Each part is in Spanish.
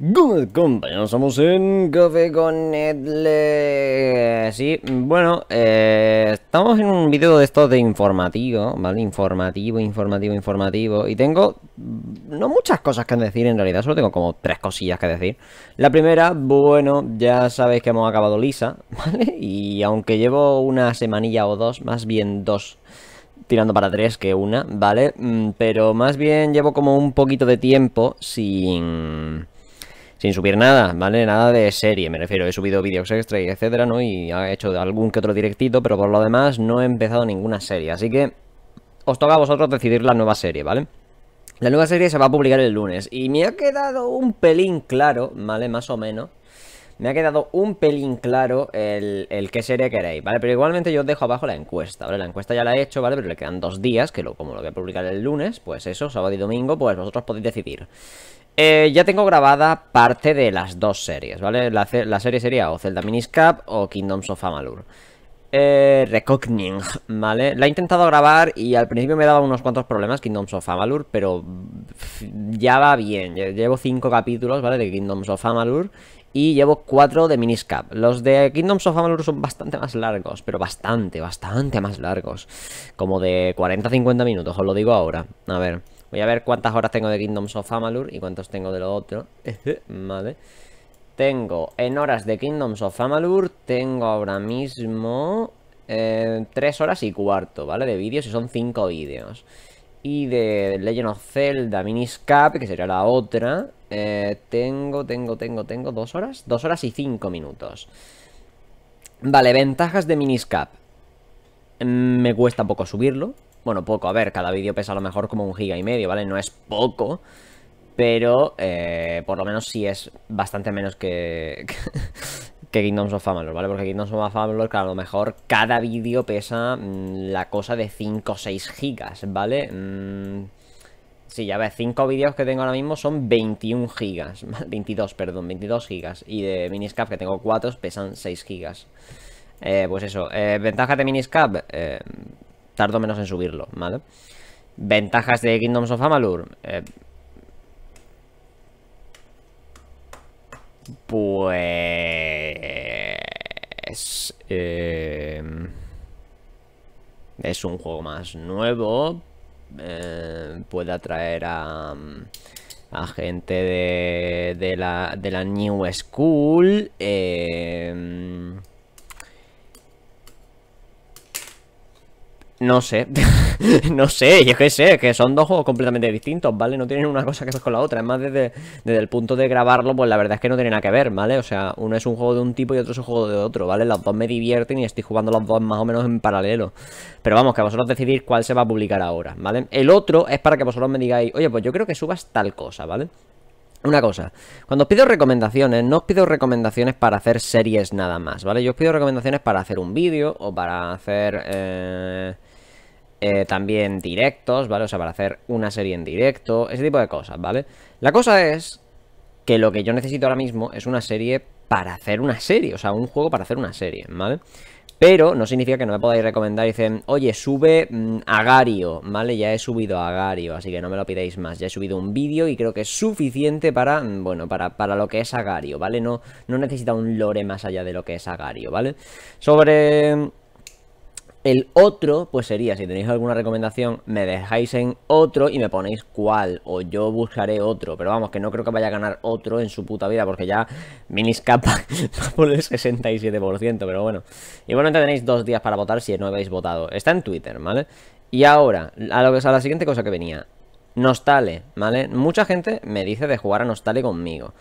Good compañeros, somos en Café con Netle. Sí, bueno, eh, estamos en un vídeo de estos de informativo, ¿vale? Informativo, informativo, informativo. Y tengo mm, no muchas cosas que decir en realidad, solo tengo como tres cosillas que decir. La primera, bueno, ya sabéis que hemos acabado Lisa, ¿vale? Y aunque llevo una semanilla o dos, más bien dos tirando para tres que una, ¿vale? Mm, pero más bien llevo como un poquito de tiempo sin sin subir nada, ¿vale? Nada de serie, me refiero. He subido vídeos extra y etcétera, ¿no? Y ha hecho algún que otro directito, pero por lo demás no he empezado ninguna serie. Así que os toca a vosotros decidir la nueva serie, ¿vale? La nueva serie se va a publicar el lunes y me ha quedado un pelín claro, ¿vale? Más o menos. Me ha quedado un pelín claro el, el qué serie queréis, ¿vale? Pero igualmente yo os dejo abajo la encuesta, ¿vale? La encuesta ya la he hecho, ¿vale? Pero le quedan dos días, que lo, como lo voy a publicar el lunes, pues eso, sábado y domingo, pues vosotros podéis decidir. Eh, ya tengo grabada parte de las dos series, ¿vale? La, serie sería o Zelda Miniscap o Kingdoms of Amalur. Eh, Recogning, ¿vale? La he intentado grabar y al principio me daba unos cuantos problemas Kingdoms of Amalur, pero ya va bien. Llevo cinco capítulos, ¿vale? De Kingdoms of Amalur y llevo cuatro de Miniscap. Los de Kingdoms of Amalur son bastante más largos, pero bastante, bastante más largos. Como de 40-50 minutos, os lo digo ahora. A ver... Voy a ver cuántas horas tengo de Kingdoms of Amalur y cuántos tengo de lo otro. Este. vale. Tengo en horas de Kingdoms of Amalur, tengo ahora mismo eh, Tres horas y cuarto, ¿vale? De vídeos y son cinco vídeos. Y de Legend of Zelda Miniscap, que sería la otra, eh, tengo, tengo, tengo, tengo dos horas, dos horas y cinco minutos. Vale, ventajas de Miniscap. Mm, me cuesta poco subirlo, bueno, poco, a ver, cada vídeo pesa a lo mejor como un giga y medio, ¿vale? No es poco, pero eh, por lo menos sí es bastante menos que, que, Kingdoms of Amalur, ¿vale? Porque Kingdoms of Amalur, claro, a lo mejor cada vídeo pesa mm, la cosa de 5 o 6 gigas, ¿vale? Mm, sí, ya ves, 5 vídeos que tengo ahora mismo son 21 gigas, 22, perdón, 22 gigas. Y de Miniscap, que tengo 4, pesan 6 gigas. Eh, pues eso, eh, ventaja de Miniscap, eh, tardo menos en subirlo, ¿vale? Ventajas de Kingdoms of Amalur. Eh, pues... Eh, es un juego más nuevo. Eh, puede atraer a, a gente de, de, la, de la New School. Eh, No sé, no sé, yo qué sé, que son dos juegos completamente distintos, ¿vale? No tienen una cosa que ver con la otra, es más desde, el punto de grabarlo, pues la verdad es que no tiene nada que ver, ¿vale? O sea, uno es un juego de un tipo y otro es un juego de otro, ¿vale? Los dos me divierten y estoy jugando los dos más o menos en paralelo. Pero vamos, que vosotros decidís cuál se va a publicar ahora, ¿vale? El otro es para que vosotros me digáis, oye, pues yo creo que subas tal cosa, ¿vale? Una cosa, cuando os pido recomendaciones, no os pido recomendaciones para hacer series nada más, ¿vale? Yo os pido recomendaciones para hacer un vídeo o para hacer... Eh, eh, también directos, ¿vale? O sea, para hacer una serie en directo, ese tipo de cosas, ¿vale? La cosa es que lo que yo necesito ahora mismo es una serie para hacer una serie, o sea, un juego para hacer una serie, ¿vale? Pero no significa que no me podáis recomendar. Y Dicen, oye, sube mm, Agario ¿vale? Ya he subido Agario así que no me lo pidáis más. Ya he subido un vídeo y creo que es suficiente para, mm, bueno, para, para lo que es Agario, ¿vale? No, no necesita un lore más allá de lo que es Agario, ¿vale? Sobre el otro, pues sería, si tenéis alguna recomendación, me dejáis en otro y me ponéis cuál, o yo buscaré otro. Pero vamos, que no creo que vaya a ganar otro en su puta vida, porque ya mini escapa por el 67%, pero bueno. Igualmente tenéis dos días para votar si no habéis votado. Está en Twitter, ¿vale? Y ahora, a, lo que, a la siguiente cosa que venía. Nostale, ¿vale? Mucha gente me dice de jugar a Nostale conmigo.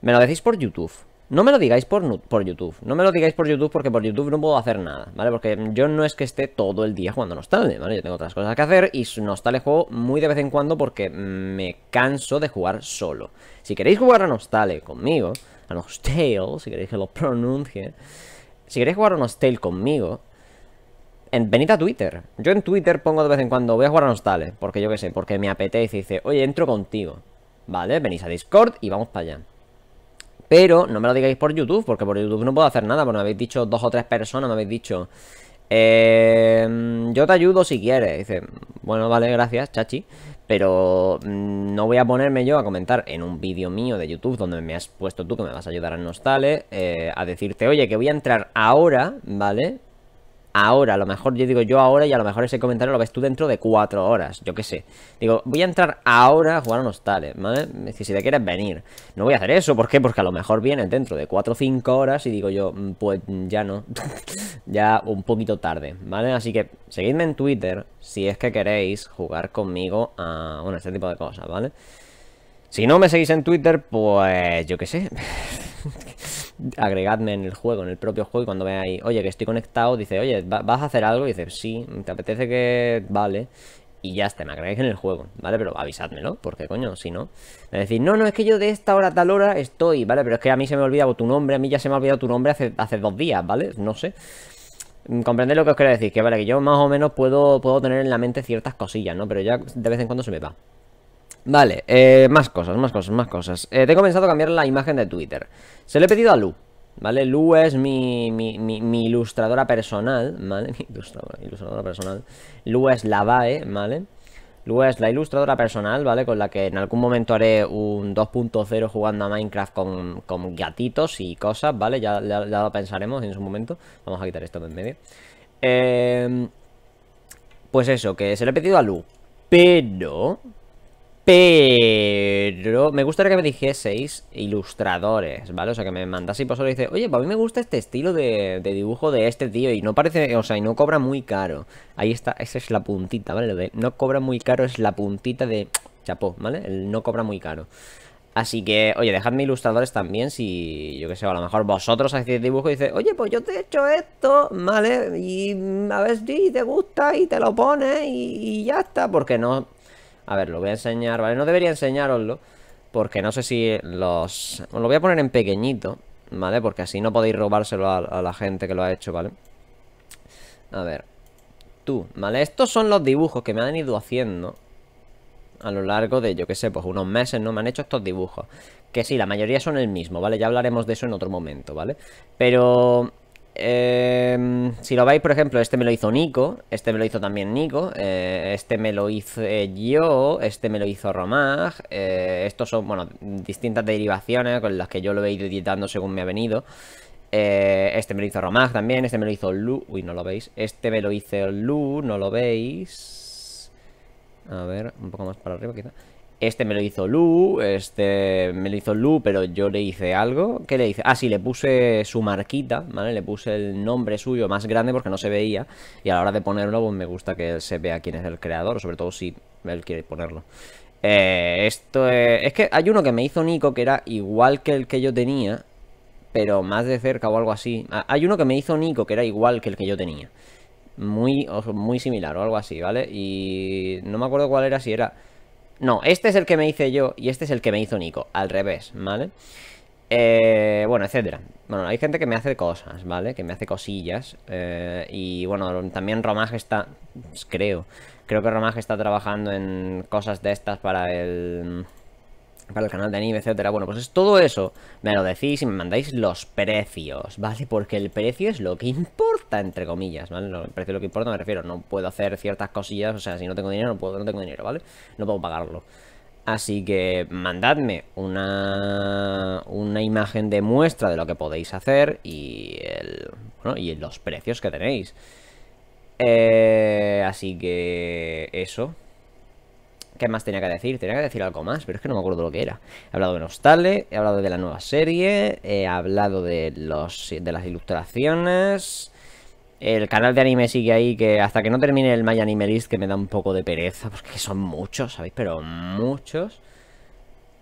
Me lo decís por YouTube, no me lo digáis por, YouTube. No me lo digáis por YouTube porque por YouTube no puedo hacer nada, ¿vale? Porque yo no es que esté todo el día jugando Nostale, ¿vale? Yo tengo otras cosas que hacer y Nostale juego muy de vez en cuando porque me canso de jugar solo. Si queréis jugar a Nostale conmigo, a Nostale, si queréis que lo pronuncie, si queréis jugar a Nostale conmigo, venid a Twitter. Yo en Twitter pongo de vez en cuando, voy a jugar a Nostale, porque yo qué sé, porque me apetece y dice, oye, entro contigo, ¿vale? Venís a Discord y vamos para allá. Pero no me lo digáis por YouTube, porque por YouTube no puedo hacer nada. Porque me habéis dicho dos o tres personas, me habéis dicho. Em, yo te ayudo si quieres. Dice, bueno, vale, gracias, chachi. Pero mm, no voy a ponerme yo a comentar en un vídeo mío de YouTube donde me has puesto tú que me vas a ayudar a Nostale. Eh, a decirte, oye, que voy a entrar ahora, ¿vale? ahora. A lo mejor yo digo yo ahora y a lo mejor ese comentario lo ves tú dentro de cuatro horas, yo qué sé. Digo, voy a entrar ahora a jugar a unos tales, ¿vale? si te quieres venir. No voy a hacer eso, ¿por qué? Porque a lo mejor vienen dentro de cuatro o cinco horas y digo yo, mm, pues ya no. ya un poquito tarde, ¿vale? Así que seguidme en Twitter si es que queréis jugar conmigo a, bueno, este tipo de cosas, ¿vale? Si no me seguís en Twitter, pues yo qué sé. agregadme en el juego, en el propio juego, y cuando veáis, oye, que estoy conectado, dice, oye, ¿vas a hacer algo? Y dice, sí, ¿te apetece que...? Vale. Y ya está, me agregáis en el juego, ¿vale? Pero avisadmelo, porque coño, si no... Me decís, no, no, es que yo de esta hora a tal hora estoy, ¿vale? Pero es que a mí se me ha olvidado tu nombre, a mí ya se me ha olvidado tu nombre hace, hace dos días, ¿vale? No sé mm, comprende lo que os quiero decir, que vale, que yo más o menos puedo, puedo tener en la mente ciertas cosillas, ¿no? Pero ya de vez en cuando se me va. Vale, eh, más cosas, más cosas, más cosas. he eh, tengo pensado cambiar la imagen de Twitter. Se le he pedido a Lu, ¿vale? Lu es mi, mi, ilustradora personal, ¿vale? Mi ilustradora, personal. Lu es la VAE, ¿vale? Lu es la ilustradora personal, ¿vale? Con la que en algún momento haré un 2.0 jugando a Minecraft con, gatitos y cosas, ¿vale? Ya, lo pensaremos en su momento. Vamos a quitar esto de en medio. Eh, pues eso, que se le he pedido a Lu. Pero pero me gustaría que me dijeseis ilustradores, ¿vale? O sea, que me mandaseis y y dice, oye, pues a mí me gusta este estilo de, dibujo de este tío y no parece, o sea, y no cobra muy caro. Ahí está, esa es la puntita, ¿vale? no cobra muy caro es la puntita de chapó, ¿vale? no cobra muy caro. Así que, oye, dejadme ilustradores también si, yo qué sé, a lo mejor vosotros hacéis dibujo y dices, oye, pues yo te he hecho esto, ¿vale? Y a ver si te gusta y te lo pones y ya está, porque no a ver, lo voy a enseñar, ¿vale? No debería enseñároslo porque no sé si los... Os lo voy a poner en pequeñito, ¿vale? Porque así no podéis robárselo a, la gente que lo ha hecho, ¿vale? A ver, tú, ¿vale? Estos son los dibujos que me han ido haciendo a lo largo de, yo qué sé, pues unos meses, ¿no? Me han hecho estos dibujos. Que sí, la mayoría son el mismo, ¿vale? Ya hablaremos de eso en otro momento, ¿vale? Pero Em, si lo veis, por ejemplo, este me lo hizo Nico, este me lo hizo también Nico, eh, este me lo hice yo, este me lo hizo Romag. Eh, estos son, bueno, distintas derivaciones con las que yo lo he ido editando según me ha venido. Eh, este me lo hizo Romag también, este me lo hizo Lu, uy, no lo veis. Este me lo hizo Lu, no lo veis. A ver, un poco más para arriba quizá. Este me lo hizo Lu, este me lo hizo Lu, pero yo le hice algo. ¿Qué le hice? Ah, sí, le puse su marquita, ¿vale? Le puse el nombre suyo más grande porque no se veía. Y a la hora de ponerlo, pues me gusta que se vea quién es el creador, sobre todo si él quiere ponerlo. Eh, esto es... es que hay uno que me hizo Nico que era igual que el que yo tenía, pero más de cerca o algo así. Ah, hay uno que me hizo Nico que era igual que el que yo tenía. Muy, muy similar o algo así, ¿vale? Y no me acuerdo cuál era, si era no, este es el que me hice yo y este es el que me hizo Nico, al revés, ¿vale? Eh, bueno, etcétera. Bueno, hay gente que me hace cosas, ¿vale? Que me hace cosillas. Eh, y bueno, también Romaj está, pues, creo, creo que Romaj está trabajando en cosas de estas para el para el canal de anime, etcétera. Bueno, pues es todo eso. Me lo decís y me mandáis los precios, ¿vale? Porque el precio es lo que importa, entre comillas, ¿vale? El precio es lo que importa, me refiero. No puedo hacer ciertas cosillas, o sea, si no tengo dinero, no, puedo, tengo dinero, ¿vale? No puedo pagarlo. Así que mandadme una, una imagen de muestra de lo que podéis hacer y, el, bueno, y los precios que tenéis. Eh, así que eso. ¿Qué más tenía que decir? Tenía que decir algo más, pero es que no me acuerdo lo que era. He hablado de Nostale, he hablado de la nueva serie, he hablado de, los, de las ilustraciones... El canal de anime sigue ahí, que hasta que no termine el My que me da un poco de pereza, porque son muchos, ¿sabéis? Pero muchos.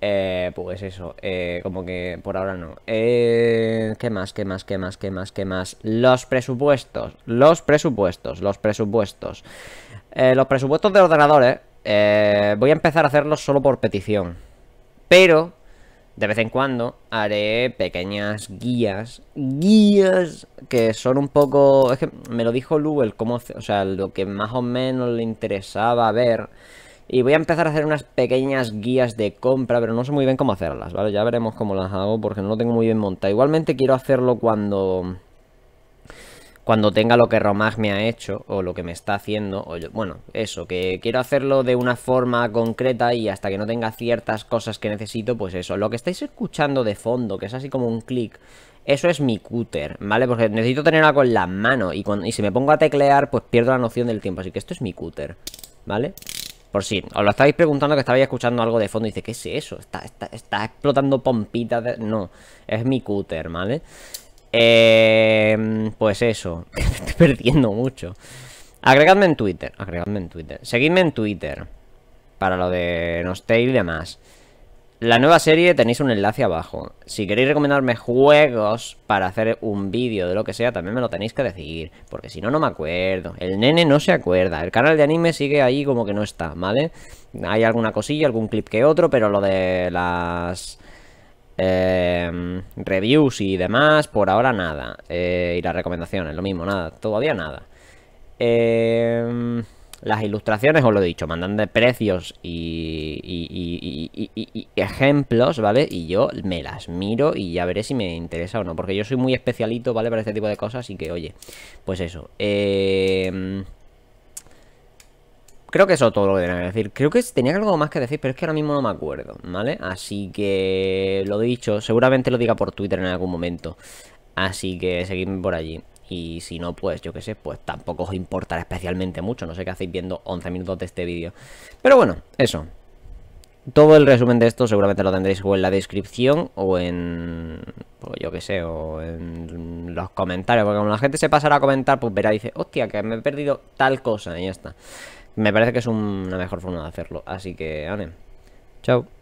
Eh, pues eso, eh, como que por ahora no. Eh, ¿Qué más? ¿Qué más? ¿Qué más? ¿Qué más? ¿Qué más? Los presupuestos. Los presupuestos. Los presupuestos. los presupuestos de ordenadores eh, voy a empezar a hacerlo solo por petición. Pero, de vez en cuando, haré pequeñas guías. Guías que son un poco... Es que me lo dijo Lu, el cómo... O sea, lo que más o menos le interesaba ver... Y voy a empezar a hacer unas pequeñas guías de compra, pero no sé muy bien cómo hacerlas, ¿vale? Ya veremos cómo las hago porque no lo tengo muy bien montado. Igualmente quiero hacerlo cuando cuando tenga lo que Romag me ha hecho o lo que me está haciendo, o yo, bueno, eso, que quiero hacerlo de una forma concreta y hasta que no tenga ciertas cosas que necesito, pues eso, lo que estáis escuchando de fondo, que es así como un clic, eso es mi cúter, ¿vale? Porque necesito tener algo en la y, cuando, y si me pongo a teclear, pues pierdo la noción del tiempo, así que esto es mi cúter, ¿vale? Por si os lo estabais preguntando que estabais escuchando algo de fondo y dice, ¿qué es eso? Está, está, explotando pompitas, no, es mi cúter, ¿vale? vale Em, pues eso, estoy perdiendo mucho. Agregadme en Twitter, agregadme en Twitter. Seguidme en Twitter para lo de Nostale y demás. La nueva serie tenéis un enlace abajo. Si queréis recomendarme juegos para hacer un vídeo de lo que sea, también me lo tenéis que decir. Porque si no, no me acuerdo. El nene no se acuerda. El canal de anime sigue ahí como que no está, ¿vale? Hay alguna cosilla, algún clip que otro, pero lo de las eh, reviews y demás, por ahora nada. Eh, y las recomendaciones, lo mismo, nada, todavía nada. Em, las ilustraciones, os lo he dicho, mandan de precios y, y, ejemplos, ¿vale? Y yo me las miro y ya veré si me interesa o no, porque yo soy muy especialito, ¿vale? Para este tipo de cosas Así que, oye, pues eso. Eh creo que eso todo lo que tenía que decir. Creo que tenía algo más que decir, pero es que ahora mismo no me acuerdo, ¿vale? Así que lo dicho, seguramente lo diga por Twitter en algún momento. Así que seguidme por allí. Y si no, pues yo qué sé, pues tampoco os importará especialmente mucho. No sé qué hacéis viendo 11 minutos de este vídeo. Pero bueno, eso. Todo el resumen de esto seguramente lo tendréis o en la descripción o en... Pues yo qué sé, o en los comentarios. Porque como la gente se pasará a comentar, pues verá, y dice, hostia, que me he perdido tal cosa y ya está. Me parece que es una mejor forma de hacerlo. Así que, ane. Chao.